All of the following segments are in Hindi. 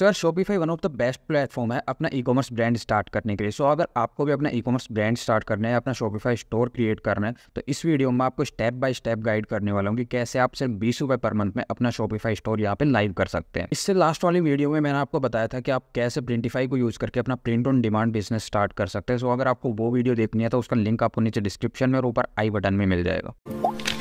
सो यार Shopify one of the best platform है अपना ई कॉमर्स ब्रांड स्टार्ट करने के लिए सो so, अगर आपको भी अपना ई कॉमर्स ब्रांड स्टार्ट करना है अपना शॉपिफाई स्टोर क्रिएट करना है तो इस वीडियो में आपको स्टेप बाय स्टेप गाइड करने वाला हूँ कि कैसे आप सिर्फ बीस रुपए पर मंथ में अपना शॉपिफाई स्टोर यहाँ पे लाइव कर सकते हैं इससे लास्ट वाली वीडियो में मैंने आपको बताया था कि आप कैसे प्रिंटिफाई को यूज़ करके अपना print on demand business start कर सकते हैं सो so, अगर आपको वो वीडियो देखनी है तो उसका लिंक आपको नीचे डिस्क्रिप्शन में और ऊपर आई बटन में मिल जाएगा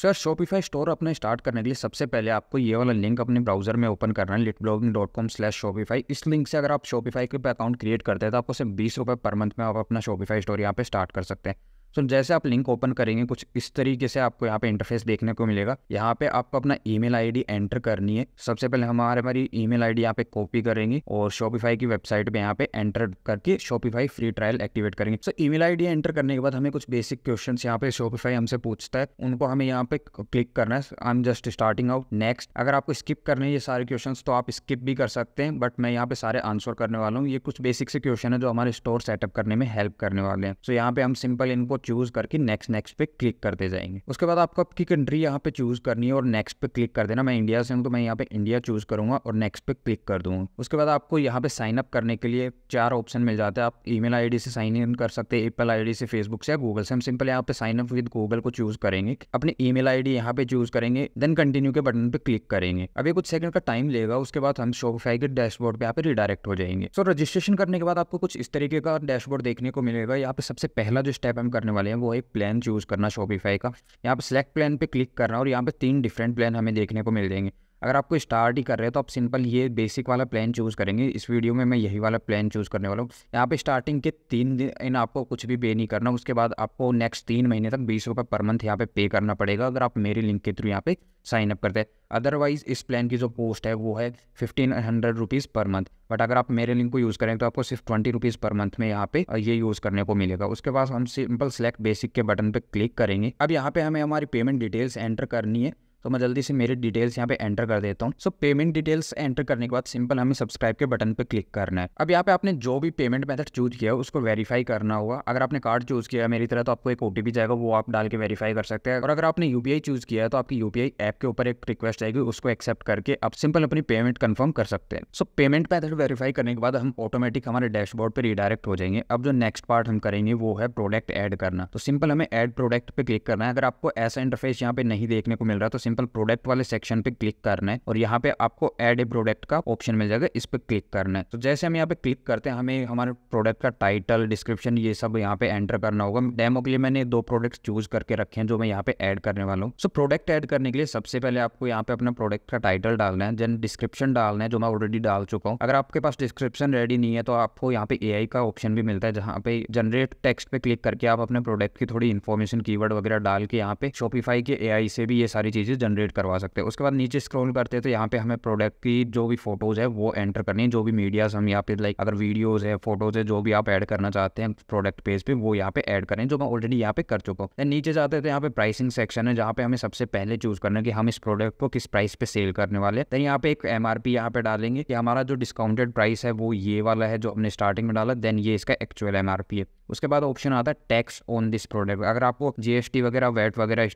सर शॉपिफाई स्टोर अपने स्टार्ट करने के लिए सबसे पहले आपको ये वाला लिंक अपने ब्राउजर में ओपन करना है lit blogging dot com slash Shopify इस लिंक से अगर आप शॉपिफाई के अकाउंट क्रिएट करते हैं तो आपको सिर्फ बीस रुपये पर मंथ में आप अपना शॉपिफाई स्टोर यहाँ पे स्टार्ट कर सकते हैं सो so, जैसे आप लिंक ओपन करेंगे कुछ इस तरीके से आपको यहाँ पे इंटरफेस देखने को मिलेगा यहाँ पे आपको अपना ईमेल आईडी एंटर करनी है सबसे पहले हमारे हमारी ईमेल आईडी यहाँ पे कॉपी करेंगे और शॉपिफाई की वेबसाइट पे यहाँ पे एंटर करके शॉपिफाई फ्री ट्रायल एक्टिवेट करेंगे सो ई मेल आई एंटर करने के बाद हमें कुछ बेसिक क्वेश्चन यहाँ पे शॉपिफाई हमसे पूछता है उनको हमें यहाँ पे क्लिक करना है I am just starting out next अगर आपको स्किप करने ये सारे क्वेश्चन तो आप स्किप भी कर सकते हैं बट मैं यहाँ पे सारे आंसर करने वाला हूँ ये कुछ बेसिक से क्वेश्चन है जो हमारे स्टोर सेटअप करने में हेल्प करने वाले हैं सो यहाँ पे हम सिंपल इनको चूज करके नेक्स्ट नेक्स्ट पे क्लिक करते जाएंगे उसके बाद आपको आपकी कंट्री यहाँ पे चूज करनी है और नेक्स्ट पे क्लिक कर देना मैं इंडिया से हूँ तो मैं यहाँ पे इंडिया चूज करूंगा और नेक्स्ट पे क्लिक कर दूंगा उसके बाद आपको यहाँ पे साइन अप करने के लिए चार ऑप्शन मिल जाते हैं आप ई मेल से साइन इन कर सकते हैं एप्पल आई से फेसबुक से या गूगल से हम सिंपल यहाँ पे साइन अप विद गूगल को चूज करेंगे अपनी ईमेल आईडी यहाँ पे चूज करेंगे देन कंटिन्यू के बटन पे क्लिक करेंगे अभी कुछ सेकंड का टाइम लेगा उसके बाद हम शोफाई के डैशबोर्ड पे यहाँ पे रिडायरेक्ट हो जाएंगे सो रजिस्ट्रेशन करने के बाद आपको कुछ इस तरीके का डैशबोर्ड देखने को मिलेगा यहाँ पे सबसे पहला जो स्टेप हम करने करने वाले हैं वो एक प्लान चूज़ करना शॉपिफाई का यहाँ पर सिलेक्ट प्लान पे क्लिक करना और यहाँ पे तीन डिफरेंट प्लान हमें देखने को मिल जाएंगे अगर आपको स्टार्ट ही कर रहे हैं तो आप सिंपल ये बेसिक वाला प्लान चूज़ करेंगे इस वीडियो में मैं यही वाला प्लान चूज़ करने वाला हूँ यहाँ पे स्टार्टिंग के तीन दिन आपको कुछ भी पे नहीं करना उसके बाद आपको नेक्स्ट तीन महीने तक बीस रुपये पर मंथ यहाँ पे पे करना पड़ेगा अगर आप मेरे लिंक के थ्रू यहाँ पे साइन अप करते हैं अदरवाइज़ इस प्लान की जो पोस्ट है वो है fifteen hundred rupees per month but अगर आप मेरे लिंक को यूज़ करें तो आपको सिर्फ ट्वेंटी रुपीज़ पर मंथ में यहाँ पे ये यूज़ करने को मिलेगा उसके बाद हम सिंपल सेलेक्ट बेसिक के बटन पर क्लिक करेंगे अब यहाँ पे हमें हमारी पेमेंट डिटेल्स एंटर करनी है तो मैं जल्दी से मेरे डिटेल्स यहाँ पे एंटर कर देता हूँ सो पेमेंट डिटेल्स एंटर करने के बाद सिंपल हमें सब्सक्राइब के बटन पे क्लिक करना है अब यहाँ पे आपने जो भी पेमेंट मेथड चूज किया है उसको वेरीफाई करना होगा अगर आपने कार्ड चूज किया है मेरी तरह तो आपको एक ओटीपी जाएगा वो आप डाल के वेरीफाई कर सकते हैं और अगर आपने यूपीआई चूज किया है तो आपकी यूपीआई ऐप के ऊपर एक रिक्वेस्ट आएगी उसको एक्सेप्ट करके आप सिंपल अपनी पेमेंट कन्फर्म कर सकते हैं सो पेमेंट मैथड वेरीफाई करने के बाद हम ऑटोमेटिक हमारे डैशबोर्ड पर रिडायरेक्ट हो जाएंगे अब जो नेक्स्ट पार्ट हम करेंगे वो है प्रोडक्ट एड करना तो सिंपल हमें एड प्रोडक्ट पे क्लिक करना है अगर आपको ऐसा इंटरफेस यहाँ पे नहीं देखने को मिल रहा तो सिंपल प्रोडक्ट वाले सेक्शन पे क्लिक करना है और यहाँ पे आपको एड ए प्रोडक्ट का ऑप्शन मिल जाएगा इस पर क्लिक करना है तो जैसे हम यहाँ पे क्लिक करते हैं हमें हमारे प्रोडक्ट का टाइटल डिस्क्रिप्शन ये सब यहाँ पे एंटर करना होगा डेमो के लिए मैंने दो प्रोडक्ट चूज करके रखे हैं जो मैं यहाँ पे एड करने वाला हूँ सो प्रोडक्ट एड करने के लिए सबसे पहले आपको यहाँ पे अपना प्रोडक्ट का टाइटल डालना है जन डिस्क्रिप्शन डालना है जो मैं ऑलरेडी डाल चुका हूँ अगर आपके पास डिस्क्रिप्शन रेडी नहीं है तो आपको यहाँ पे ए का ऑप्शन भी मिलता है जहाँ पे जनरेट टेक्स्ट पे क्लिक करके आप अपने प्रोडक्ट की थोड़ी इन्फॉर्मेशन कीवर्ड वगैरह डाल के यहाँ पे शॉपिफाई के ए से भी ये सारी चीजें जनरेट करवा सकते हैं उसके बाद नीचे स्क्रॉल करते हैं तो यहाँ पे हमें प्रोडक्ट की जो भी फोटोज़ है वो एंटर करनी है जो भी मीडियाज हम यहाँ पे लाइक अगर वीडियोज़ है फोटोज़ है जो भी आप एड करना चाहते हैं प्रोडक्ट पेज पे वो यहाँ पे एड करें जो मैं ऑलरेडी यहाँ पे कर चुका हूँ नीचे जाते हैं तो यहाँ पे प्राइसिंग सेक्शन है जहाँ पे हमें सबसे पहले चूज करना है कि हम इस प्रोडक्ट को किस प्राइस पे सेल करने वाले हैं यहाँ पे एक एम आर पी यहाँ पे डालेंगे कि हमारा जो डिस्काउंटेड प्राइस है वो ये वाला है जो हमने स्टार्टिंग में डाला देन ये इसका एक्चुअल एम आर पी है उसके बाद ऑप्शन आता है टैक्स ऑन दिस प्रोडक्ट अगर आपको जीएसटी वगैरह वैट वगैरह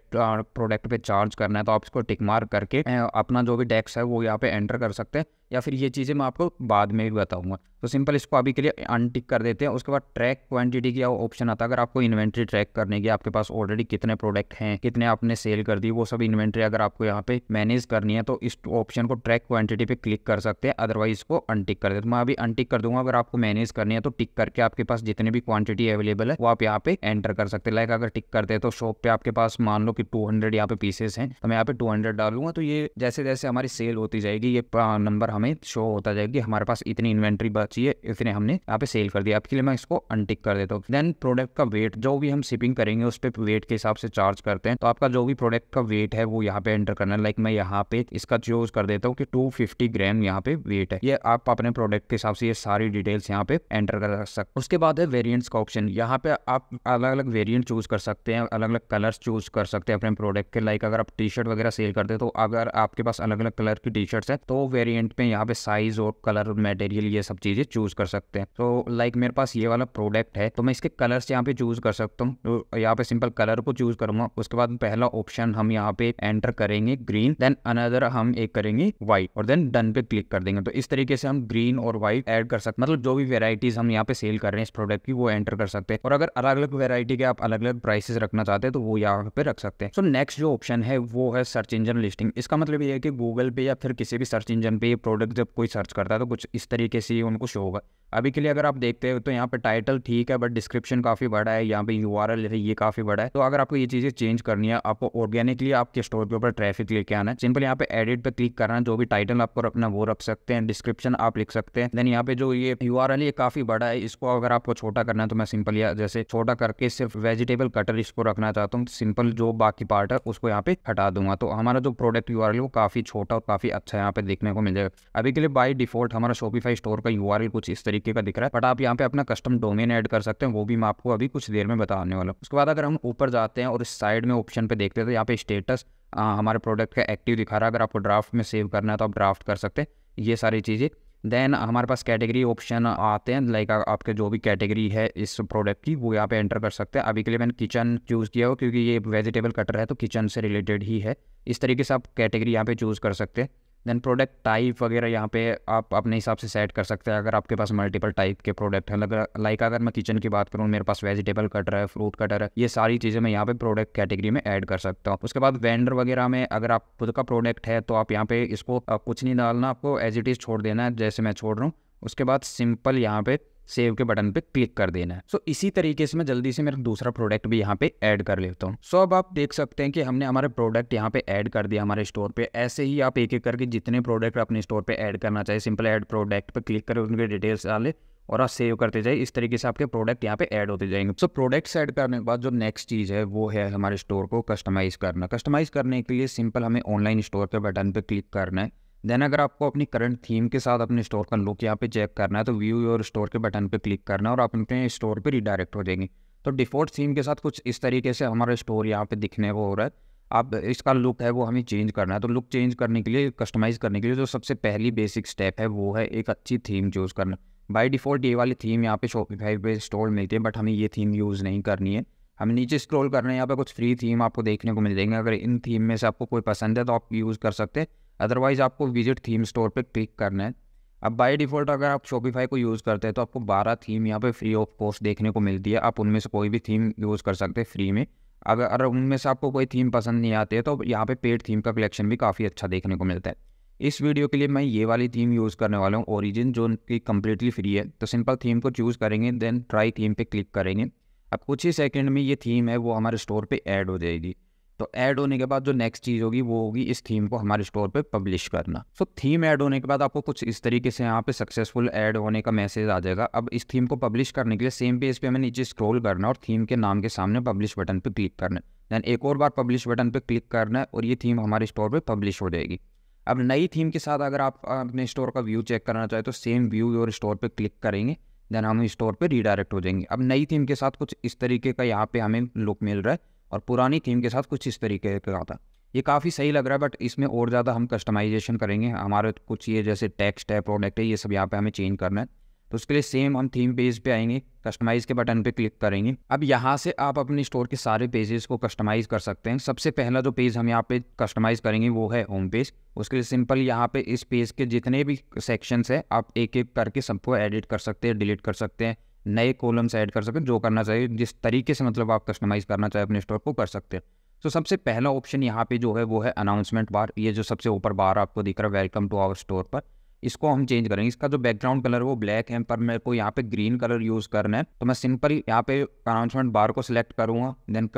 प्रोडक्ट पे चार्ज करना है तो आप इसको टिक मार्क करके अपना जो भी टैक्स है वो यहाँ पे एंटर कर सकते हैं या फिर ये चीज़ें मैं आपको बाद में भी बताऊँगा तो सिंपल इसको अभी के लिए अनटिक कर देते हैं उसके बाद ट्रैक क्वांटिटी का ऑप्शन आता है अगर आपको इन्वेंट्री ट्रैक करने की आपके पास ऑलरेडी कितने प्रोडक्ट हैं कितने आपने सेल कर दी वो सब इन्वेंट्री अगर आपको यहाँ पे मैनेज करनी है तो इस ऑप्शन को ट्रैक क्वांटिटी पे क्लिक कर सकते हैं अदरवाइज इसको अनटिक कर देते मैं अभी अनटिक कर दूंगा अगर आपको मैनेज करनी है तो टिक करके आपके पास जितने भी क्वांटिटी अवेलेबल है वो आप यहाँ पे एंटर कर सकते हैं लाइक अगर टिक करते हैं तो शॉप पे आपके पास मान लो कि टू हंड्रेड यहाँ पे पीसेस हैं तो मैं यहाँ पे टू हंड्रेड डालूंगा तो ये जैसे जैसे हमारी सेल होती जाएगी ये नंबर हमें शो होता जाएगी हमारे पास इतनी इन्वेंट्री बच चाहिए इसलिए हमने यहाँ पे सेल कर दिया आपके लिए मैं इसको अनटिक कर देता हूँ देन प्रोडक्ट का वेट जो भी हम शिपिंग करेंगे उस पर वेट के हिसाब से चार्ज करते हैं तो आपका जो भी प्रोडक्ट का वेट है वो यहाँ पे एंटर करना लाइक मैं यहाँ पे इसका चूज कर देता हूँ कि टू ग्राम यहाँ पे वेट है ये आप अपने प्रोडक्ट के हिसाब से ये सारी डिटेल्स यहाँ पे एंटर कर सकते उसके बाद है वेरियंट्स का ऑप्शन यहाँ पे आप अलग अलग वेरियंट चूज कर सकते हैं अलग अलग कलर चूज कर सकते हैं अपने प्रोडक्ट के लाइक अगर आप टी शर्ट वगैरह सेल करते हैं तो अगर आपके पास अलग अलग कलर की टी शर्ट है तो वेरियंट में यहाँ पे साइज और कलर मटेरियल ये सब चीज चीज़ें चूज़ कर सकते हैं तो लाइक मेरे पास ये वाला प्रोडक्ट है तो मैं इसके कलर्स यहाँ पे चूज़ कर सकता हूँ तो यहाँ पे सिंपल कलर को चूज़ करूंगा उसके बाद पहला ऑप्शन हम यहाँ पे एंटर करेंगे ग्रीन देन अनदर हम एक करेंगे व्हाइट और देन डन पे क्लिक कर देंगे तो इस तरीके से हम ग्रीन और व्हाइट एड कर सकते मतलब जो भी वेराइटीज हम यहाँ पे सेल कर रहे हैं इस प्रोडक्ट की वो एंटर कर सकते हैं और अगर अलग अलग वेरायटी के आप अलग अलग प्राइसेस रखना चाहते हैं तो वो यहाँ पे रख सकते हैं सो नेक्स्ट जो ऑप्शन है वो है सर्च इंजन लिस्टिंग इसका मतलब ये है कि गूगल पे या फिर किसी भी सर्च इंजन पे प्रोडक्ट जब कोई सर्च करता है तो कुछ इस तरीके से उनको कुछ होगा अभी के लिए अगर आप देखते हो तो यहाँ पे टाइटल ठीक है बट डिस्क्रिप्शन काफ़ी बड़ा है यहाँ पे यू आर एल ये काफ़ी बड़ा है तो अगर आपको ये चीज़ें चेंज करनी है आपको ऑर्गेनिकली आपके स्टोर के ऊपर ट्रैफिक लेके आना है सिंपल यहाँ पे एडिट पे क्लिक करना है जो भी टाइटल आपको रखना वो रख सकते हैं डिस्क्रिप्शन आप लिख सकते हैं देन यहाँ पे जो ये यू आर एल ये काफ़ी बड़ा है इसको अगर आपको छोटा करना है तो मैं सिंपल या जैसे छोटा करके सिर्फ वेजिटेबल कटर इसको रखना चाहता हूँ सिंपल जो बाकी पार्ट है उसको यहाँ पे हटा दूंगा तो हमारा जो प्रोडक्ट यू आर एल वो काफ़ी छोटा और काफ़ी अच्छा यहाँ पे देखने को मिल जाएगा अभी के लिए बाई डिफॉल्ट हमारा शोपीफाई स्टोर का यू यूआरएल कुछ इस तरीके का दिख रहा है बट आप यहाँ पे अपना कस्टम डोमेन ऐड कर सकते हैं वो भी मैं आपको अभी कुछ देर में बताने वाला हूँ उसके बाद अगर हम ऊपर जाते हैं और इस साइड में ऑप्शन पे देखते हैं तो यहाँ पे स्टेटस हमारे प्रोडक्ट का एक्टिव दिखा रहा है अगर आपको ड्राफ्ट में सेव करना है तो आप ड्राफ्ट कर सकते हैं ये सारी चीज़ें देन हमारे पास कैटेगरी ऑप्शन आते हैं लाइक आपके जो भी कैटेगरी है इस प्रोडक्ट की वो यहाँ पे एंटर कर सकते हैं अभी के लिए मैंने किचन चूज़ किया हो क्योंकि ये वेजिटेबल कटर है तो किचन से रिलेटेड ही है इस तरीके से आप कैटेगरी यहाँ पे चूज़ कर सकते हैं देन प्रोडक्ट टाइप वगैरह यहाँ पे आप अपने हिसाब से सेट कर सकते हैं अगर आपके पास मल्टीपल टाइप के प्रोडक्ट हैं अगर लाइक अगर मैं किचन की बात करूँ मेरे पास वेजिटेबल कटर है फ्रूट कटर है ये सारी चीज़ें मैं यहाँ पे प्रोडक्ट कैटेगरी में ऐड कर सकता हूँ उसके बाद वेंडर वगैरह में अगर आप खुद का प्रोडक्ट है तो आप यहाँ पे इसको कुछ नहीं डालना आपको एज इट इज़ छोड़ देना है जैसे मैं छोड़ रहा हूँ उसके बाद सिंपल यहाँ पे सेव के बटन पे क्लिक कर देना है सो so, इसी तरीके से मैं जल्दी से मेरा दूसरा प्रोडक्ट भी यहाँ पे ऐड कर लेता हूँ सो so, अब आप देख सकते हैं कि हमने हमारे प्रोडक्ट यहाँ पे ऐड कर दिया हमारे स्टोर पे ऐसे ही आप एक एक करके जितने प्रोडक्ट अपने स्टोर पे ऐड करना चाहिए सिंपल ऐड प्रोडक्ट पे क्लिक करें उनके डिटेल्स डाले और आप सेव करते जाए इस तरीके से आपके प्रोडक्ट यहाँ पे ऐड होते जाएंगे सो प्रोडक्ट्स ऐड करने के बाद जो नेक्स्ट चीज़ है वो है हमारे स्टोर को कस्टमाइज़ करना कस्टमाइज़ करने के लिए सिंपल हमें ऑनलाइन स्टोर के बटन पर क्लिक करना है देन अगर आपको अपनी करंट थीम के साथ अपने स्टोर का लुक यहाँ पे चेक करना है तो व्यू योर स्टोर के बटन पे क्लिक करना है और आप अपने स्टोर पे रिडायरेक्ट हो जाएंगे तो डिफ़ॉल्ट थीम के साथ कुछ इस तरीके से हमारा स्टोर यहाँ पे दिखने को हो रहा है आप इसका लुक है वो हमें चेंज करना है तो लुक चेंज करने के लिए कस्टमाइज़ करने के लिए जो सबसे पहली बेसिक स्टेप है वो है एक अच्छी थीम चूज़ करना बाई डिफ़ॉल्ट ये वाली थीम यहाँ पे शॉपिफाई पे स्टोर मिलती है बट हमें ये थीम यूज़ नहीं करनी है हम नीचे स्क्रॉल कर रहे हैं यहाँ पे कुछ फ्री थीम आपको देखने को मिल जाएंगे अगर इन थीम में से आपको कोई पसंद है तो आप यूज़ कर सकते हैं अदरवाइज आपको विजिट थीम स्टोर पे क्लिक करना है अब बाय डिफ़ॉल्ट अगर आप शॉपिफाई को यूज़ करते हैं तो आपको 12 थीम यहाँ पे फ्री ऑफ कॉस्ट देखने को मिलती है आप उनमें से कोई भी थीम यूज़ कर सकते हैं फ्री में अगर अगर उनमें से आपको कोई थीम पसंद नहीं आती है तो यहाँ पे पेड थीम का कलेक्शन भी काफ़ी अच्छा देखने को मिलता है इस वीडियो के लिए मैं ये वाली थीम यूज़ करने वाला हूँ ओरिजिन जो कि कम्प्लीटली फ्री है तो सिंपल थीम को चूज़ करेंगे देन ट्राई थीम पर क्लिक करेंगे अब कुछ ही सेकेंड में ये थीम है वो हमारे स्टोर पर ऐड हो जाएगी तो ऐड होने के बाद जो नेक्स्ट चीज़ होगी वो होगी इस थीम को हमारे स्टोर पे पब्लिश करना सो so, थीम ऐड होने के बाद आपको कुछ इस तरीके से यहाँ पे सक्सेसफुल ऐड होने का मैसेज आ जाएगा अब इस थीम को पब्लिश करने के लिए सेम पेज पे हमें नीचे स्क्रॉल करना और थीम के नाम के सामने पब्लिश बटन पे क्लिक करना है एक और बार पब्लिश बटन पर क्लिक करना है और ये थीम हमारे स्टोर पर पब्लिश हो जाएगी अब नई थीम के साथ अगर आप अपने स्टोर का व्यू चेक करना चाहें तो सेम व्यू और स्टोर पर क्लिक करेंगे देन हम स्टोर पर रीडायरेक्ट हो जाएंगे अब नई थीम के साथ कुछ इस तरीके का यहाँ पे हमें लुक मिल रहा है और पुरानी थीम के साथ कुछ इस तरीके का आता ये काफ़ी सही लग रहा है बट इसमें और ज़्यादा हम कस्टमाइजेशन करेंगे हमारे कुछ ये जैसे टेक्स्ट है प्रोडक्ट है ये सब यहाँ पे हमें चेंज करना है तो उसके लिए सेम हम थीम पेज पे आएंगे कस्टमाइज़ के बटन पे क्लिक करेंगे अब यहाँ से आप अपने स्टोर के सारे पेजेस को कस्टमाइज़ कर सकते हैं सबसे पहला जो पेज हम यहाँ पे कस्टमाइज़ करेंगे वो है होम पेज उसके लिए सिंपल यहाँ पे इस पेज के जितने भी सेक्शंस हैं आप एक एक करके सबको एडिट कर सकते हैं डिलीट कर सकते हैं नए कॉलम्स ऐड कर सकते जो करना चाहिए जिस तरीके से मतलब आप कस्टमाइज़ करना चाहे अपने स्टोर को कर सकते हैं तो सबसे पहला ऑप्शन यहाँ पे जो है वो है अनाउंसमेंट बार ये जो सबसे ऊपर बार आपको दिख रहा है वेलकम टू आवर स्टोर पर इसको हम चेंज करेंगे इसका जो बैकग्राउंड कलर है वो ब्लैक है पर मेरे को यहाँ पे ग्रीन कलर यूज़ करना है तो मैं सिंपल यहाँ पे अनाउंसमेंट बार को सिलेक्ट करूँगा देन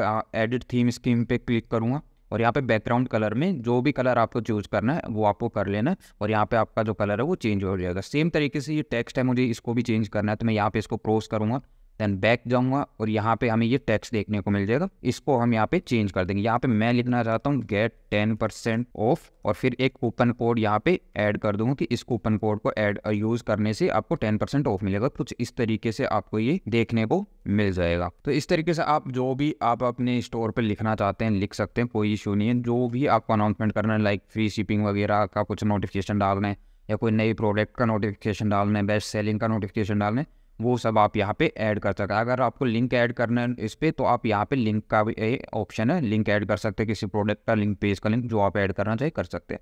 एडिट थीम स्कीम पे क्लिक करूँगा और यहाँ पे बैकग्राउंड कलर में जो भी कलर आपको चूज़ करना है वो आपको कर लेना है और यहाँ पे आपका जो कलर है वो चेंज हो जाएगा सेम तरीके से ये टेक्स्ट है मुझे इसको भी चेंज करना है तो मैं यहाँ पे इसको क्रोस करूँगा देन बैक जाऊंगा और यहाँ पे हमें ये टैक्स देखने को मिल जाएगा इसको हम यहाँ पे चेंज कर देंगे यहाँ पे मैं लिखना चाहता हूँ गेट टेन परसेंट ऑफ और फिर एक कूपन कोड यहाँ पे ऐड कर दूंगा कि इस कूपन कोड को ऐड यूज करने से आपको टेन परसेंट ऑफ मिलेगा कुछ इस तरीके से आपको ये देखने को मिल जाएगा तो इस तरीके से आप जो भी आप अपने स्टोर पर लिखना चाहते हैं लिख सकते हैं कोई इशू नहीं है जो भी आपको अनाउंसमेंट करना है लाइक फ्री शिपिंग वगैरह का कुछ नोटिफिकेशन डालना है या कोई नई प्रोडक्ट का नोटिफिकेशन डालना है बेस्ट सेलिंग का नोटिफिकेशन डालना है वो सब आप यहाँ पे ऐड कर सकते हैं अगर आपको लिंक ऐड करना है इस पर तो आप यहाँ पे लिंक का भी ऑप्शन है लिंक ऐड कर सकते हैं किसी प्रोडक्ट का लिंक पेज का लिंक जो आप ऐड करना चाहिए कर सकते हैं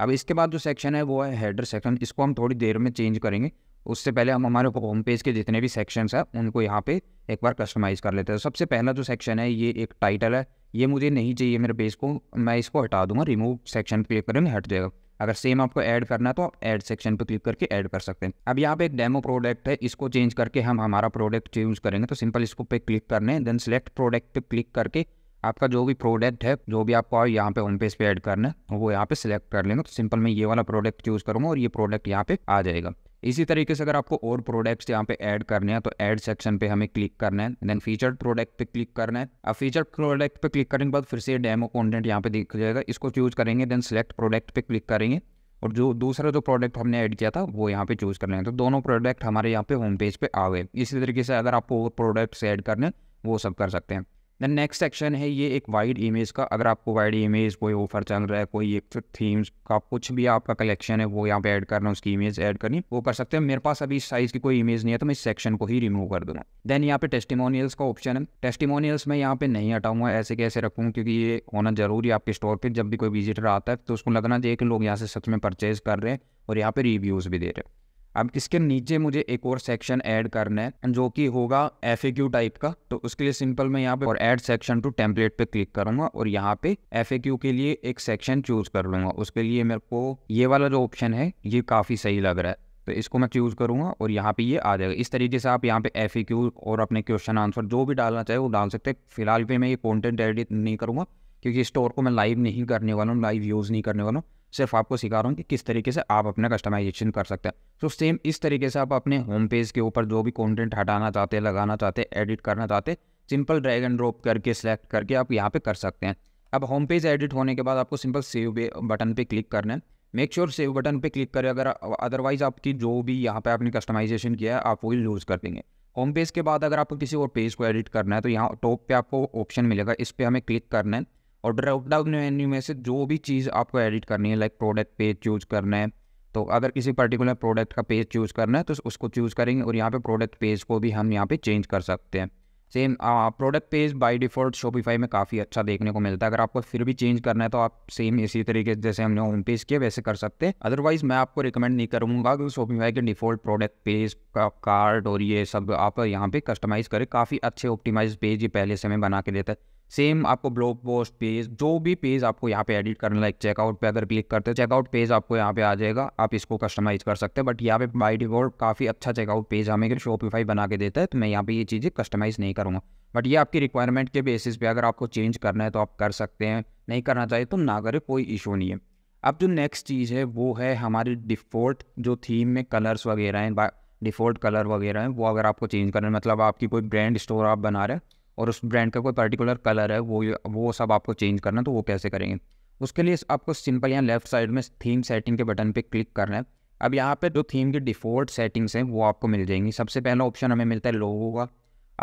अब इसके बाद जो सेक्शन है वो है हेडर सेक्शन इसको हम थोड़ी देर में चेंज करेंगे उससे पहले हम हमारे होम पेज के जितने भी सेक्शंस हैं उनको यहाँ पे एक बार कस्टमाइज़ कर लेते हैं सबसे पहला जो सेक्शन है ये एक टाइटल है ये मुझे नहीं चाहिए मेरे पेज को मैं इसको हटा दूंगा रिमूव सेक्शन पे करेंगे हट जाएगा अगर सेम आपको ऐड करना है तो आप ऐड सेक्शन पर क्लिक करके ऐड कर सकते हैं अब यहाँ पे एक डेमो प्रोडक्ट है इसको चेंज करके हम हमारा प्रोडक्ट चेंज करेंगे तो सिंपल इसको पे क्लिक करने हैं देन सिलेक्ट प्रोडक्ट पे क्लिक करके आपका जो भी प्रोडक्ट है जो भी आपको यहाँ पे होम पेज पे ऐड करना है वो यहाँ पे सिलेक्ट कर लेंगे तो सिंपल मैं ये वाला प्रोडक्ट चूज करूँगा और ये प्रोडक्ट यहाँ पे आ जाएगा इसी तरीके से अगर आपको और प्रोडक्ट्स यहाँ पे ऐड करने हैं तो ऐड सेक्शन पे हमें क्लिक करना है देन फीचर प्रोडक्ट पे क्लिक करना है अब फीचर प्रोडक्ट पे क्लिक करने के बाद फिर से डेमो कंटेंट यहाँ पे दिख जाएगा इसको चूज करेंगे देन सेलेक्ट प्रोडक्ट पे क्लिक करेंगे और जो दूसरा जो प्रोडक्ट हमने ऐड किया था वो यहाँ पे चूज़ कर लेंगे तो दोनों प्रोडक्ट हमारे यहाँ पे होम पेज पे आ गए इसी तरीके से अगर आपको और प्रोडक्ट्स ऐड करने वो सब कर सकते हैं देन नेक्स्ट सेक्शन है ये एक वाइड इमेज का अगर आपको वाइड इमेज कोई ऑफर चल रहा है कोई एक थीम्स का कुछ भी आपका कलेक्शन है वो यहाँ पे ऐड करना उसकी इमेज ऐड करनी वो कर सकते हैं मेरे पास अभी इस साइज की कोई इमेज नहीं है तो मैं इस सेक्शन को ही रिमूव कर दूंगा देन यहाँ पे टेस्टिमोनियल्स का ऑप्शन है टेस्टिमोनियल्स मैं यहाँ पे नहीं हटाऊंगा ऐसे कैसे रखूँ क्योंकि ये होना जरूरी है आपके स्टोर पर जब भी कोई विजिटर आता है तो उसको लगना चाहिए कि लोग यहाँ से सच में परचेज कर रहे हैं और यहाँ पे रिव्यूज़ भी दे रहे हैं अब इसके नीचे मुझे एक और सेक्शन ऐड करना है जो कि होगा एफ टाइप का तो उसके लिए सिंपल मैं यहाँ पे और ऐड सेक्शन टू टेम्पलेट पे क्लिक करूंगा और यहाँ पे एफ के लिए एक सेक्शन चूज कर लूंगा उसके लिए मेरे को ये वाला जो ऑप्शन है ये काफ़ी सही लग रहा है तो इसको मैं चूज़ करूंगा और यहाँ पे ये आ जाएगा इस तरीके से आप यहाँ पे एफ और अपने क्वेश्चन आंसर जो भी डालना चाहे वो डाल सकते हैं फिलहाल पे मैं ये कॉन्टेंट एडिट नहीं करूंगा क्योंकि स्टोर को मैं लाइव नहीं करने वाला हूँ लाइव यूज़ नहीं करने वाला हूँ सिर्फ आपको सिखा रहा हूँ कि किस तरीके से आप अपना कस्टमाइजेशन कर सकते हैं तो सेम इस तरीके से आप अपने होम पेज के ऊपर जो भी कॉन्टेंट हटाना चाहते हैं लगाना चाहते हैं एडिट करना चाहते हैं सिंपल ड्रैग एंड ड्रॉप करके सेलेक्ट करके आप यहाँ पे कर सकते हैं अब होम पेज एडिट होने के बाद आपको सिंपल सेव बटन पे क्लिक करना है मेक श्योर सेव बटन पे क्लिक करें अगर अदरवाइज आपकी जो भी यहाँ पे आपने कस्टमाइजेशन किया है आप वही लूज़ कर देंगे होम पेज के बाद अगर आपको किसी और पेज को एडिट करना है तो यहाँ टॉप पे आपको ऑप्शन मिलेगा इस पर हमें क्लिक करना है और ड्रॉप डाउन मेन्यू में से जो भी चीज़ आपको एडिट करनी है लाइक प्रोडक्ट पेज चूज करना है तो अगर किसी पर्टिकुलर प्रोडक्ट का पेज चूज़ करना है तो उसको चूज़ करेंगे और यहाँ पे प्रोडक्ट पेज को भी हम यहाँ पे चेंज कर सकते हैं same product page by default Shopify में काफ़ी अच्छा देखने को मिलता है अगर आपको फिर भी चेंज करना है तो आप सेम इसी तरीके से जैसे हमने होम पेज किया वैसे कर सकते हैं अदरवाइज़ मैं आपको रिकमेंड नहीं करूँगा कि शॉपिफाई के डिफ़ॉल्ट प्रोडक्ट पेज का कार्ड और ये सब आप यहाँ पर कस्टमाइज़ करें काफ़ी अच्छे ऑप्टिमाइज पेज ये पहले से हमें बना के देता है सेम आपको ब्लॉग पोस्ट पेज जो भी पेज आपको यहाँ पे एडिट करना लाइक चेकआउट पे अगर क्लिक करते हैं चेकआउट पेज आपको यहाँ पे आ जाएगा आप इसको कस्टमाइज कर सकते हैं बट यहाँ पे बाई डिफॉल्ट काफ़ी अच्छा चेकआउट पेज हमें शॉपिफाई बना के देता है तो मैं यहाँ पे ये चीज़ें कस्टमाइज़ नहीं करूँगा बट ये आपकी रिक्वायरमेंट के बेसिस पे अगर आपको चेंज करना है तो आप कर सकते हैं नहीं करना चाहिए तो ना करें कोई इशू नहीं है अब जो नेक्स्ट चीज़ है वो है हमारी डिफ़ॉल्ट जो थीम में कलर्स वगैरह हैं डिफ़ॉल्ट कलर वगैरह हैं वो अगर आपको चेंज करना है मतलब आपकी कोई ब्रांड स्टोर आप बना रहे हैं और उस ब्रांड का कोई पर्टिकुलर कलर है वो वो सब आपको चेंज करना तो वो कैसे करेंगे उसके लिए आपको सिंपल यहाँ लेफ्ट साइड में थीम सेटिंग के बटन पे क्लिक करना है अब यहाँ पे जो थीम की डिफ़ॉल्ट सेटिंग्स हैं वो आपको मिल जाएंगी सबसे पहला ऑप्शन हमें मिलता है लोगो का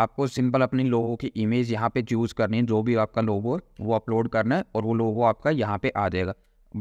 आपको सिंपल अपनी लोगो की इमेज यहाँ पे चूज़ करनी है जो भी आपका लोगो वो अपलोड करना है और वो लोगो आपका यहाँ पे आ जाएगा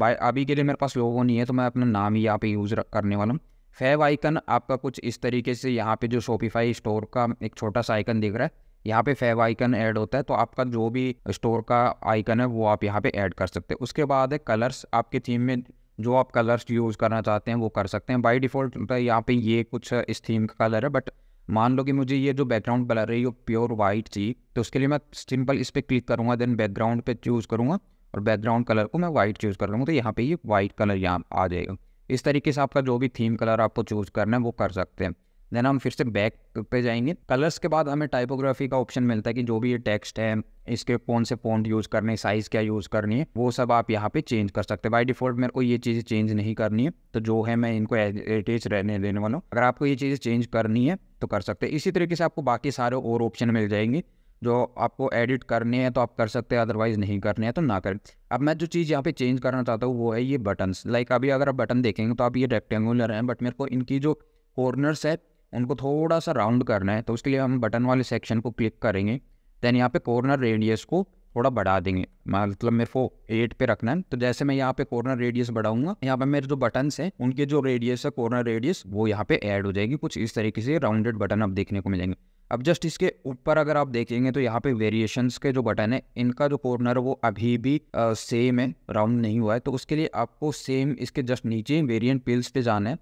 बाय अभी के लिए मेरे पास लोगो नहीं है तो मैं अपना नाम ही यहाँ पे यूज़ करने वाला हूँ फेव आइकन आपका कुछ इस तरीके से यहाँ पे जो शॉपिफाई स्टोर का एक छोटा सा आइकन दिख रहा है यहाँ पे फेव आइकन ऐड होता है तो आपका जो भी स्टोर का आइकन है वो आप यहाँ पे ऐड कर सकते हैं उसके बाद है कलर्स आपके थीम में जो आप कलर्स यूज़ करना चाहते हैं वो कर सकते हैं बाई मतलब डिफ़ॉल्ट यहाँ पे ये कुछ इस थीम का कलर है बट मान लो कि मुझे ये जो बैकग्राउंड कलर है ये प्योर वाइट थी तो उसके लिए मैं सिंपल इस पर क्लिक करूँगा देन बैकग्राउंड पर चूज़ करूँगा और बैकग्राउंड कलर को मैं वाइट चूज़ कर लूँगा तो यहाँ पर ये वाइट कलर यहाँ आ जाएगा इस तरीके से आपका जो भी थीम कलर आपको चूज़ करना है वो कर सकते हैं देन हम फिर से बैक पे जाएंगे कलर्स के बाद हमें टाइपोग्राफी का ऑप्शन मिलता है कि जो भी ये टेक्स्ट है इसके कौन से फॉन्ट यूज़ करने साइज़ क्या यूज़ करनी है वो सब आप यहाँ पे चेंज कर सकते हैं बाय डिफॉल्ट मेरे को ये चीज़ें चेंज नहीं करनी है तो जो है मैं इनको एटेज रहने देने वाला हूँ अगर आपको ये चीज़ें चेंज करनी है तो कर सकते हैं इसी तरीके से आपको बाकी सारे और ऑप्शन मिल जाएंगे जो आपको एडिट करने हैं तो आप कर सकते हैं अदरवाइज नहीं करने हैं तो ना करें अब मैं जो चीज़ यहाँ पे चेंज करना चाहता हूँ वो है ये बटन्स लाइक अभी अगर आप बटन देखेंगे तो आप ये रेक्टेंगुलर हैं बट मेरे को इनकी जो कॉर्नर्स है उनको थोड़ा सा राउंड करना है तो उसके लिए हम बटन वाले सेक्शन को क्लिक करेंगे देन यहाँ पे कॉर्नर रेडियस को थोड़ा बढ़ा देंगे मतलब मेरे को एट पे रखना है तो जैसे मैं यहाँ पे कॉर्नर रेडियस बढ़ाऊंगा यहाँ पे मेरे जो बटन हैं उनके जो रेडियस है कॉर्नर रेडियस वो यहाँ पे ऐड हो जाएगी कुछ इस तरीके से राउंडेड बटन आप देखने को मिलेंगे अब जस्ट इसके ऊपर अगर आप देखेंगे तो यहाँ पे वेरिएशन के जो बटन है इनका जो कॉर्नर वो अभी भी सेम है राउंड नहीं हुआ है तो उसके लिए आपको सेम इसके जस्ट नीचे वेरियंट पिल्स पे जाना है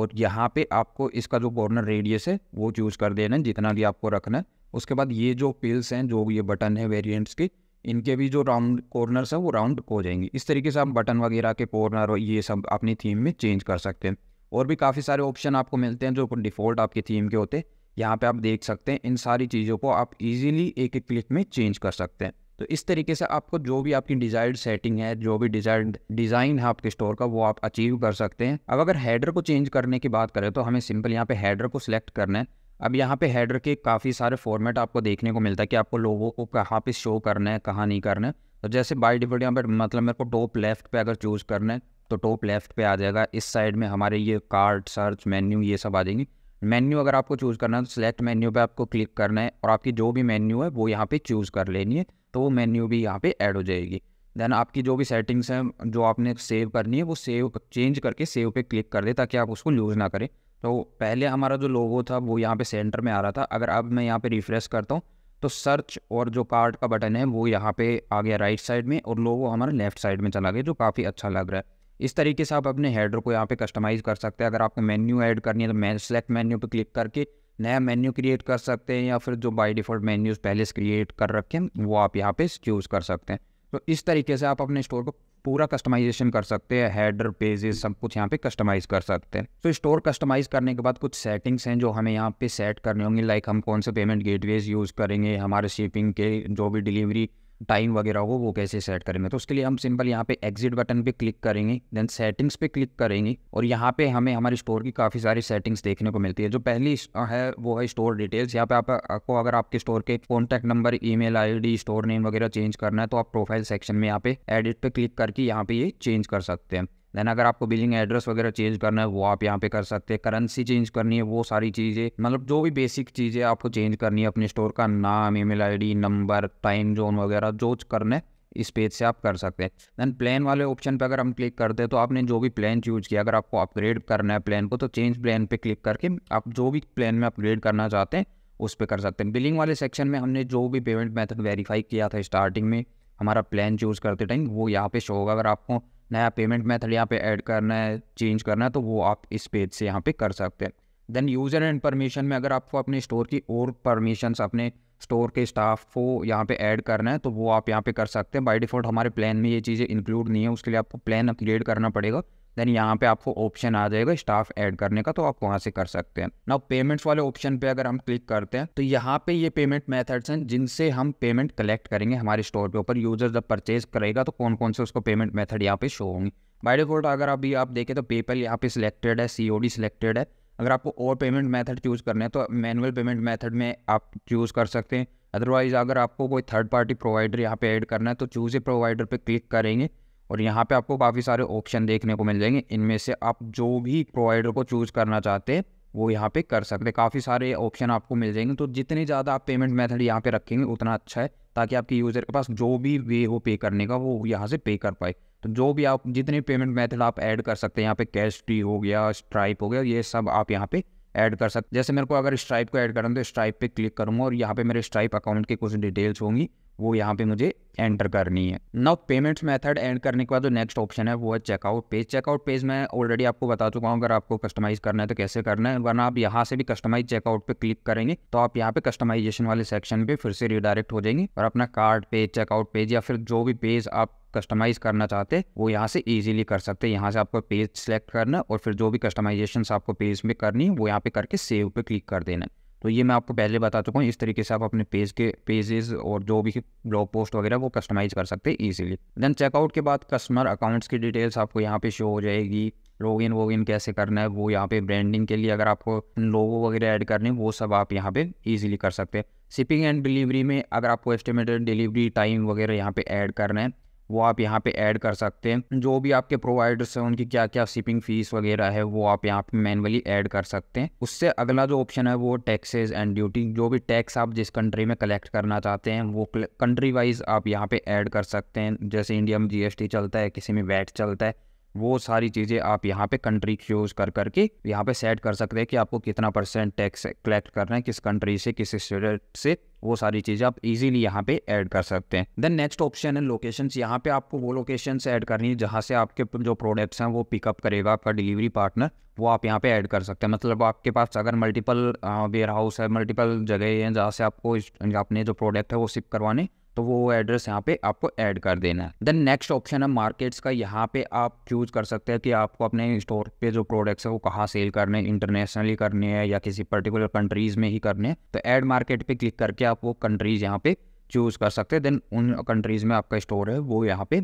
और यहाँ पे आपको इसका जो कॉर्नर रेडियस है वो चूज़ कर देना है जितना भी आपको रखना है उसके बाद ये जो पिल्स हैं जो ये बटन है वेरिएंट्स के इनके भी जो राउंड कॉर्नर्स हैं वो राउंड हो जाएंगे इस तरीके से आप बटन वगैरह के कॉर्नर और ये सब अपनी थीम में चेंज कर सकते हैं और भी काफ़ी सारे ऑप्शन आपको मिलते हैं जो डिफ़ॉल्ट आपकी थीम के होते हैं यहाँ पर आप देख सकते हैं इन सारी चीज़ों को आप ईजिली एक एक क्लिक में चेंज कर सकते हैं तो इस तरीके से आपको जो भी आपकी डिजायर्ड सेटिंग है जो भी डिजायर्ड डिज़ाइन है आपके स्टोर का वो आप अचीव कर सकते हैं अब अगर हेडर को चेंज करने की बात करें तो हमें सिंपल यहाँ पे हेडर को सिलेक्ट करना है अब यहाँ पे हेडर के काफ़ी सारे फॉर्मेट आपको देखने को मिलता है कि आपको लोगों को कहाँ पे शो करना है कहाँ नहीं करना है तो जैसे बाई डिफॉल्ट यहाँ पर मतलब मेरे को टॉप लेफ्ट पे अगर चूज़ करना है तो टॉप लेफ्ट पे आ जाएगा इस साइड में हमारे ये कार्ड सर्च मेन्यू ये सब आ जाएंगे मेन्यू अगर आपको चूज़ करना है तो सिलेक्ट मेन्यू पे आपको क्लिक करना है और आपकी जो भी मेन्यू है वो यहाँ पे चूज़ कर लेनी है तो वो मेन्यू भी यहाँ पे ऐड हो जाएगी देन आपकी जो भी सेटिंग्स हैं जो आपने सेव करनी है वो सेव चेंज करके सेव पे क्लिक कर दे ताकि आप उसको लूज़ ना करें तो पहले हमारा जो लोगो था वो यहाँ पर सेंटर में आ रहा था अगर अब मैं यहाँ पर रिफ्रेश करता हूँ तो सर्च और जो कार्ड का बटन है वो यहाँ पर आ गया राइट साइड में और लोगो हमारा लेफ्ट साइड में चला गया जो काफ़ी अच्छा लग रहा है इस तरीके से आप अपने हेडर को यहाँ पे कस्टमाइज़ कर सकते हैं अगर आपको मेन्यू ऐड करनी है तो मैं सेलेक्ट मेन्यू पे क्लिक करके नया मेन्यू क्रिएट कर सकते हैं या फिर जो बाय डिफ़ॉल्ट मेन्यूज़ पहले से क्रिएट कर रखे हैं वो आप यहाँ पे चूज़ कर सकते हैं तो इस तरीके से आप अपने स्टोर को पूरा कस्टमाइजेशन कर सकते हैं हेडर पेजेस सब कुछ यहाँ पे कस्टमाइज कर सकते हैं तो स्टोर कस्टमाइज करने के बाद कुछ सेटिंग्स हैं जो हमें यहाँ पे सेट करने होंगे लाइक हम कौन से पेमेंट गेटवेज यूज़ करेंगे हमारे शिपिंग के जो भी डिलीवरी टाइम वगैरह हो वो कैसे सेट करेंगे तो उसके लिए हम सिंपल यहाँ पे एग्जिट बटन पे क्लिक करेंगे देन सेटिंग्स पे क्लिक करेंगे और यहाँ पे हमें हमारे स्टोर की काफ़ी सारी सेटिंग्स देखने को मिलती है जो पहली है वो है स्टोर डिटेल्स यहाँ पे आप, आपको अगर आपके स्टोर के contact number email store name वगैरह चेंज करना है तो आप प्रोफाइल सेक्शन में यहाँ पे एडिट पे क्लिक करके यहाँ पे ये चेंज कर सकते हैं देन अगर आपको बिलिंग एड्रेस वगैरह चेंज करना है वो आप यहाँ पे कर सकते हैं करेंसी चेंज करनी है वो सारी चीज़ें मतलब जो भी बेसिक चीज़ें आपको चेंज करनी है अपने स्टोर का नाम email ID number time zone वगैरह जो करना है इस पेज से आप कर सकते हैं दैन प्लान वाले ऑप्शन पर अगर हम क्लिक करते हैं तो आपने जो भी प्लान चूज किया अगर आपको अपग्रेड करना है प्लान को तो चेंज प्लान पर क्लिक करके आप जो भी प्लान में अपग्रेड करना चाहते हैं उस पर कर सकते हैं बिलिंग वाले सेक्शन में हमने जो भी पेमेंट मेथड वेरीफाई किया था स्टार्टिंग में हमारा प्लान चूज़ करते टाइम वो यहाँ पे शो होगा अगर आपको नया पेमेंट मेथड यहाँ पे ऐड करना है चेंज करना है तो वो आप इस पेज से यहाँ पे कर सकते हैं देन यूज़र एंड परमिशन में अगर आपको अपने स्टोर की और परमिशंस अपने स्टोर के स्टाफ को यहाँ पे ऐड करना है तो वो आप यहाँ पे कर सकते हैं बाय डिफ़ॉल्ट हमारे प्लान में ये चीज़ें इंक्लूड नहीं है उसके लिए आपको प्लान अपग्रेड करना पड़ेगा देन यहाँ पे आपको ऑप्शन आ जाएगा स्टाफ ऐड करने का तो आप वहाँ से कर सकते हैं ना पेमेंट्स वाले ऑप्शन पे अगर हम क्लिक करते हैं तो यहाँ पे ये पेमेंट मेथड्स हैं जिनसे हम पेमेंट कलेक्ट करेंगे हमारे स्टोर के ऊपर यूजर जब परचेज करेगा तो कौन कौन से उसको पेमेंट मेथड यहाँ पे शो होंगे बाई डिफॉल्ट अगर अभी आप देखें तो पेपल यहाँ पे सिलेक्टेड है सी सिलेक्टेड है अगर आपको और पेमेंट मैथड चूज़ करना है तो मैनुअल पेमेंट मैथड में आप चूज़ कर सकते हैं अदरवाइज़ अगर आपको कोई थर्ड पार्टी प्रोवाइडर यहाँ पे ऐड करना है तो चूज़ ए प्रोवाइडर पे क्लिक करेंगे और यहाँ पे आपको काफ़ी सारे ऑप्शन देखने को मिल जाएंगे इनमें से आप जो भी प्रोवाइडर को चूज़ करना चाहते हैं वो यहाँ पे कर सकते हैं काफ़ी सारे ऑप्शन आपको मिल जाएंगे तो जितने ज़्यादा आप पेमेंट मेथड यहाँ पे रखेंगे उतना अच्छा है ताकि आपके यूज़र के पास जो भी वे हो पे करने का वो यहाँ से पे कर पाए तो जो भी आप जितने पेमेंट मेथड आप ऐड कर सकते हैं यहाँ पे कैश टी हो गया स्ट्राइप हो गया ये सब आप यहाँ पे ऐड कर सकते जैसे मेरे को अगर स्ट्राइप को ऐड करना तो स्ट्राइप पे क्लिक करूँगा और यहाँ पे मेरे स्ट्राइप अकाउंट की कुछ डिटेल्स होंगी वो यहाँ पे मुझे एंटर करनी है नाउ पेमेंट्स मेथड एंड करने के बाद जो नेक्स्ट ऑप्शन है वो है चेकआउट पेज चेकआउट पेज मैं ऑलरेडी आपको बता चुका हूँ अगर आपको कस्टमाइज करना है तो कैसे करना है वरना आप यहाँ से भी कस्टमाइज चेकआउट पे क्लिक करेंगे तो आप यहाँ पे कस्टमाइजेशन वाले सेक्शन पे फिर से रिडायरेक्ट हो जाएंगे और अपना कार्ड पेज चेकआउट पेज या फिर जो भी पेज आप कस्टमाइज करना चाहते हैं वो यहाँ से इजीली कर सकते हैं यहाँ से आपको पेज सेलेक्ट करना और फिर जो भी कस्टमाइजेशन आपको पेज में करनी है वो यहाँ पे करके सेव पे क्लिक कर देना है तो ये मैं आपको पहले बता चुका हूँ इस तरीके से आप अपने पेज के पेजेस और जो भी ब्लॉग पोस्ट वगैरह वो कस्टमाइज कर सकते हैं ईजिली देन चेकआउट के बाद कस्टमर अकाउंट्स की डिटेल्स आपको यहाँ पे शो हो जाएगी लॉग इन वॉग इन कैसे करना है वो यहाँ पे ब्रांडिंग के लिए अगर आपको लोगो वगैरह ऐड करने वो सब आप यहाँ पे ईज़िली कर सकते हैं शिपिंग एंड डिलीवरी में अगर आपको एस्टिमेटेड डिलीवरी टाइम वगैरह यहाँ पे ऐड करना है वो आप यहाँ पे ऐड कर सकते हैं जो भी आपके प्रोवाइडर्स हैं उनकी क्या क्या शिपिंग फीस वगैरह है वो आप यहाँ पे मैनुअली ऐड कर सकते हैं उससे अगला जो ऑप्शन है वो टैक्सेज एंड ड्यूटी जो भी टैक्स आप जिस कंट्री में कलेक्ट करना चाहते हैं वो कंट्री वाइज आप यहाँ पे ऐड कर सकते हैं जैसे इंडिया में जीएसटी चलता है किसी में वैट चलता है वो सारी चीज़ें आप यहाँ पे कंट्री चूज़ कर करके यहाँ पे सेट कर सकते हैं कि आपको कितना परसेंट टैक्स कलेक्ट करना है किस कंट्री से किस स्टेट से वो सारी चीज़ें आप इजीली यहाँ पे ऐड कर सकते हैं देन नेक्स्ट ऑप्शन है लोकेशंस यहाँ पे आपको वो लोकेशंस ऐड करनी है जहाँ से आपके जो प्रोडक्ट्स हैं वो पिकअप करेगा आपका डिलीवरी पार्टनर वो आप यहाँ पे ऐड कर सकते हैं मतलब आपके पास अगर मल्टीपल वेयर हाउस है मल्टीपल जगह है जहाँ से आपको अपने जो प्रोडक्ट है वो शिप करवाने तो वो एड्रेस यहाँ पे आपको ऐड कर देना है देन नेक्स्ट ऑप्शन है मार्केट्स का यहाँ पे आप चूज कर सकते हैं कि आपको अपने स्टोर पे जो प्रोडक्ट्स है वो कहाँ सेल करने इंटरनेशनली करने हैं या किसी पर्टिकुलर कंट्रीज में ही करने हैं तो ऐड मार्केट पे क्लिक करके आप वो कंट्रीज यहाँ पे चूज कर सकते हैं देन उन कंट्रीज में आपका स्टोर है वो यहाँ पे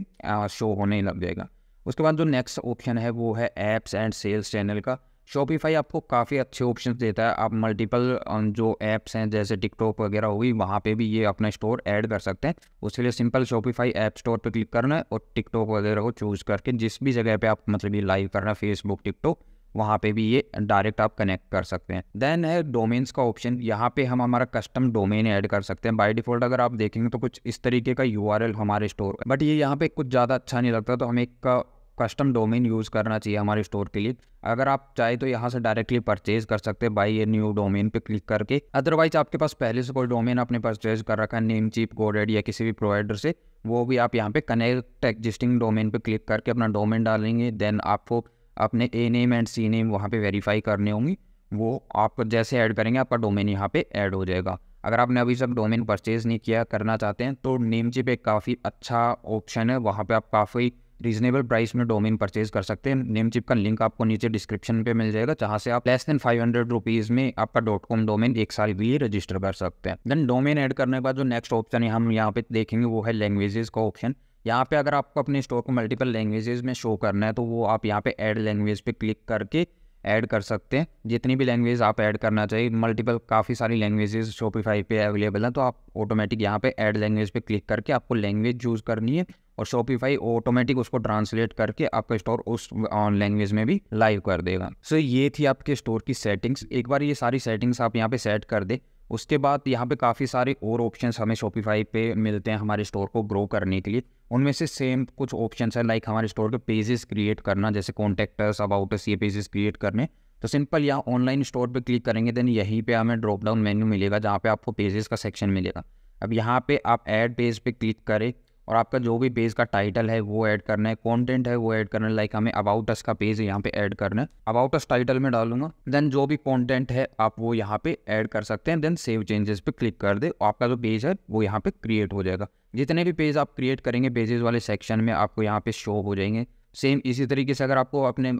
शो होने लग जाएगा उसके बाद जो नेक्स्ट ऑप्शन है वो है एप्स एंड सेल्स चैनल का शॉपिफाई आपको काफ़ी अच्छे ऑप्शन देता है आप मल्टीपल जो ऐप्स हैं जैसे टिकटॉक वगैरह हुई वहाँ पे भी ये अपना स्टोर ऐड कर सकते हैं उसके लिए सिंपल शॉपिफाई ऐप स्टोर पे क्लिक करना है और टिकटॉक वगैरह को चूज़ करके जिस भी जगह पे आप मतलब ये लाइव करना है फेसबुक टिकटॉक वहाँ पे भी ये डायरेक्ट आप कनेक्ट कर सकते हैं देन है डोमेन्स का ऑप्शन यहाँ पे हम हमारा कस्टम डोमेन ऐड कर सकते हैं बाय डिफ़ॉल्ट अगर आप देखेंगे तो कुछ इस तरीके का यू हमारे स्टोर बट ये यहाँ पे कुछ ज़्यादा अच्छा नहीं लगता तो हम एक का कस्टम डोमेन यूज़ करना चाहिए हमारे स्टोर के लिए अगर आप चाहे तो यहाँ से डायरेक्टली परचेज कर सकते हैं बाई ए न्यू डोमेन पे क्लिक करके अदरवाइज आपके पास पहले से कोई डोमेन आपने परचेज कर रखा है नेम चीप गोडेड या किसी भी प्रोवाइडर से वो भी आप यहाँ पे कनेक्ट एग्जिस्टिंग डोमेन पे क्लिक करके अपना डोमेन डालेंगे देन आपको अपने A name and C name वहाँ पर वेरीफाई करने होंगे वो आप जैसे ऐड करेंगे आपका डोमेन यहाँ पर ऐड हो जाएगा अगर आपने अभी तक डोमेन परचेज नहीं किया करना चाहते हैं तो नेम चीप एक काफ़ी अच्छा ऑप्शन है वहाँ पर आप काफ़ी रीजनेबल प्राइस में डोमेन परचेज कर सकते हैं नेम चिप का लिंक आपको नीचे डिस्क्रिप्शन पे मिल जाएगा जहाँ से आप less than five hundred rupees में आपका डॉट कॉम डोमेन एक साल के लिए रजिस्टर कर सकते हैं देन डोमेन ऐड करने के बाद जो नेक्स्ट ऑप्शन है हम यहाँ पे देखेंगे वो है लैंग्वेजेस का ऑप्शन यहाँ पे अगर आपको अपने स्टोर को मल्टीपल लैंग्वेजेस में शो करना है तो वो आप यहाँ पे एड लैंग्वेज पे क्लिक करके ऐड कर सकते हैं जितनी भी लैंग्वेज आप ऐड करना चाहिए मल्टीपल काफ़ी सारी लैंग्वेजेस शॉपिफाई पे अवेलेबल हैं तो आप ऑटोमेटिक यहाँ पे ऐड लैंग्वेज पे क्लिक करके आपको लैंग्वेज चूज़ करनी है और शॉपिफाई ऑटोमेटिक उसको ट्रांसलेट करके आपका स्टोर उस लैंग्वेज में भी लाइव कर देगा सो so, ये थी आपके स्टोर की सेटिंग्स एक बार ये सारी सेटिंग्स आप यहाँ पे सेट कर दें उसके बाद यहाँ पे काफ़ी सारे और ऑप्शंस हमें शॉपिफाई पे मिलते हैं हमारे स्टोर को ग्रो करने के लिए उनमें से सेम कुछ ऑप्शंस है लाइक हमारे स्टोर के पेजेस क्रिएट करना जैसे कॉन्टैक्टर्स अबाउट ये पेजेस क्रिएट करने तो सिंपल यहाँ ऑनलाइन स्टोर पे क्लिक करेंगे देन यहीं पे हमें ड्रॉप डाउन मेन्यू मिलेगा जहाँ पे आपको पेजेस का सेक्शन मिलेगा अब यहाँ पे आप एड पेज पे क्लिक करें और आपका जो भी पेज का टाइटल है वो ऐड करना है कंटेंट है वो ऐड करना है लाइक हमें अबाउट अस का पेज यहाँ पे ऐड करना है अबाउट अस टाइटल में डालूंगा देन जो भी कंटेंट है आप वो यहाँ पे ऐड कर सकते हैं देन सेव चेंजेस पे क्लिक कर दे आपका जो पेज है वो यहाँ पे क्रिएट हो जाएगा जितने भी पेज आप क्रिएट करेंगे पेजेस वाले सेक्शन में आपको यहाँ पे शो हो जाएंगे सेम इसी तरीके से अगर आपको अपने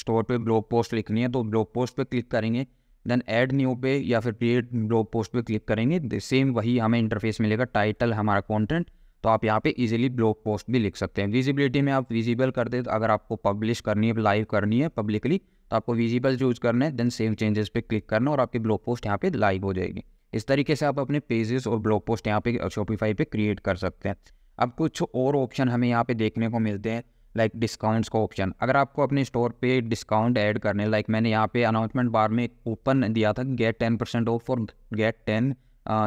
स्टोर um, पे ब्लॉग पोस्ट लिखनी है तो ब्लॉग पोस्ट पे क्लिक करेंगे देन एड न्यू पे या फिर क्रिएट ब्लॉग पोस्ट पे क्लिक करेंगे सेम वही हमें इंटरफेस मिलेगा टाइटल हमारा कॉन्टेंट तो आप यहाँ पे इजीली ब्लॉग पोस्ट भी लिख सकते हैं विजिबिलिटी में आप विजिबल कर दे तो अगर आपको पब्लिश करनी है लाइव करनी है पब्लिकली तो आपको विजिबल चूज करना है देन सेव चेंजेस पे क्लिक करना और आपकी ब्लॉग पोस्ट यहाँ पे लाइव हो जाएगी इस तरीके से आप अपने पेजेस और ब्लॉग पोस्ट यहाँ पे शॉपिफाई पे क्रिएट कर सकते हैं अब कुछ और ऑप्शन हमें यहाँ पे देखने को मिलते हैं लाइक डिस्काउंट्स का ऑप्शन अगर आपको अपने स्टोर पे डिस्काउंट ऐड करने लाइक मैंने यहाँ पे अनाउंसमेंट बार में एक कूपन दिया था गेट टेन परसेंट ऑफ और गेट टेन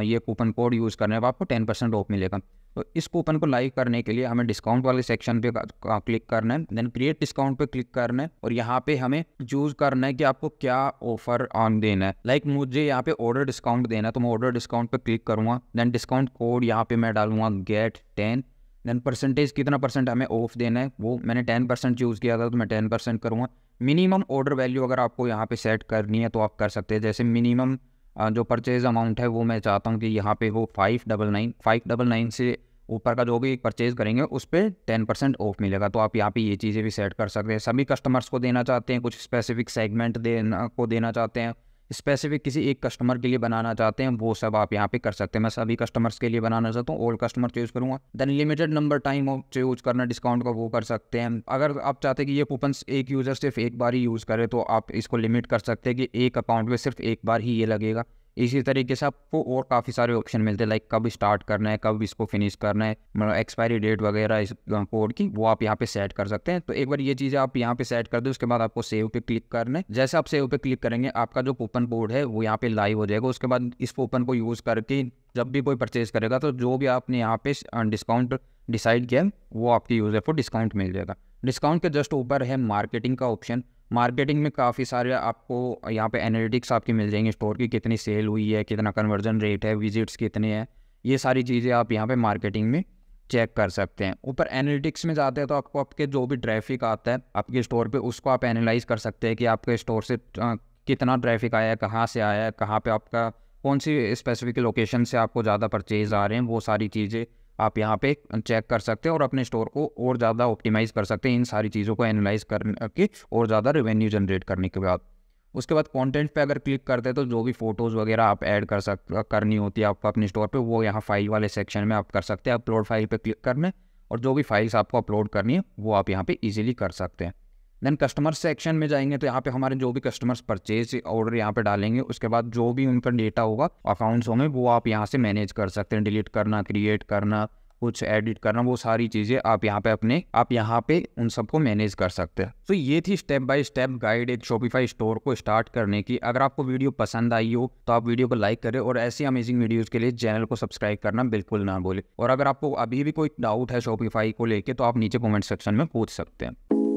ये कूपन कोड यूज़ करने पर आपको टेन परसेंट ऑफ मिलेगा तो इस कूपन को लाइव करने के लिए हमें डिस्काउंट वाले सेक्शन पे क्लिक करना है देन क्रिएट डिस्काउंट पे क्लिक करना है और यहाँ पे हमें चूज करना है कि आपको क्या ऑफर ऑन देना है लाइक like मुझे यहाँ पे ऑर्डर डिस्काउंट देना है तो मैं ऑर्डर डिस्काउंट पे क्लिक करूँगा देन डिस्काउंट कोड यहाँ पे मैं डालूंगा गेट टेन देन परसेंटेज कितना परसेंट हमें ऑफ देना है वो मैंने टेन परसेंट चूज़ किया था तो मैं टेन परसेंट करूँगा मिनिमम ऑर्डर वैल्यू अगर आपको यहाँ पे सेट करनी है तो आप कर सकते हैं जैसे मिनिमम जो परचेज़ अमाउंट है वो मैं चाहता हूँ कि यहाँ पे वो five double nine five double nine से ऊपर का जो भी परचेज़ करेंगे उस पर टेन परसेंट ऑफ मिलेगा तो आप यहाँ पे ये चीज़ें भी सेट कर सकते हैं सभी कस्टमर्स को देना चाहते हैं कुछ स्पेसिफिक सेगमेंट देना को देना चाहते हैं स्पेसिफिक किसी एक कस्टमर के लिए बनाना चाहते हैं वो सब आप यहाँ पे कर सकते हैं मैं सभी कस्टमर्स के लिए बनाना चाहता हूँ ओल्ड कस्टमर चूज़ करूँगा then limited number time choose करना डिस्काउंट का वो कर सकते हैं अगर आप चाहते हैं कि ये कूपन एक यूज़र सिर्फ एक बार ही यूज़ करे तो आप इसको लिमिट कर सकते हैं कि एक अकाउंट में सिर्फ एक बार ही ये लगेगा इसी तरीके से आपको और काफ़ी सारे ऑप्शन मिलते हैं लाइक कब स्टार्ट करना है कब इसको फिनिश करना है मतलब एक्सपायरी डेट वगैरह इस कोड की वो आप यहाँ पे सेट कर सकते हैं तो एक बार ये चीज़ें आप यहाँ पे सेट कर दें उसके बाद आपको सेव पे क्लिक करना है जैसे आप सेव पे क्लिक करेंगे आपका जो कूपन कोड है वो यहाँ पे लाइव हो जाएगा उसके बाद इस कूपन को यूज़ करके जब भी कोई परचेज करेगा तो जो भी आपने यहाँ पे डिस्काउंट डिसाइड किया वो आपके यूज़र को डिस्काउंट मिल जाएगा डिस्काउंट के जस्ट ऊपर है मार्केटिंग का ऑप्शन मार्केटिंग में काफ़ी सारे आपको यहाँ पे एनालिटिक्स आपके मिल जाएंगे स्टोर की कितनी सेल हुई है कितना कन्वर्जन रेट है विजिट्स कितने हैं ये सारी चीज़ें आप यहाँ पे मार्केटिंग में चेक कर सकते हैं ऊपर एनालिटिक्स में जाते हैं तो आपको आपके जो भी ट्रैफिक आता है आपके स्टोर पे उसको आप एनालाइज कर सकते हैं कि आपके स्टोर से कितना ट्रैफिक आया है कहाँ से आया है कहाँ पर आपका कौन सी स्पेसिफिक लोकेशन से आपको ज़्यादा परचेज़ आ रहे हैं वो सारी चीज़ें आप यहाँ पे चेक कर सकते हैं और अपने स्टोर को और ज़्यादा ऑप्टिमाइज़ कर सकते हैं इन सारी चीज़ों को एनालाइज करके और ज़्यादा रेवेन्यू जनरेट करने के बाद उसके बाद कंटेंट पे अगर क्लिक करते हैं तो जो भी फ़ोटोज़ वगैरह आप ऐड कर सक करनी होती है आपको अपने स्टोर पे वो यहाँ फाइल वाले सेक्शन में आप कर सकते हैं अपलोड फाइल पे क्लिक करने और जो भी फाइल्स आपको अपलोड करनी है वो आप यहाँ पे इजीली कर सकते हैं देन कस्टमर सेक्शन में जाएंगे तो यहाँ पे हमारे जो भी कस्टमर्स परचेज ऑर्डर यहाँ पे डालेंगे उसके बाद जो भी उनका डेटा होगा अकाउंट्स होंगे वो आप यहाँ से मैनेज कर सकते हैं डिलीट करना क्रिएट करना कुछ एडिट करना वो सारी चीज़ें आप यहाँ पे अपने आप यहाँ पे उन सबको मैनेज कर सकते हैं तो ये थी स्टेप बाय स्टेप गाइड एक शॉपिफाई स्टोर को स्टार्ट करने की अगर आपको वीडियो पसंद आई हो तो आप वीडियो को लाइक करें और ऐसी अमेजिंग वीडियोज़ के लिए चैनल को सब्सक्राइब करना बिल्कुल ना भूलें और अगर आपको अभी भी कोई डाउट है शॉपिफाई को लेकर तो आप नीचे कॉमेंट सेक्शन में पूछ सकते हैं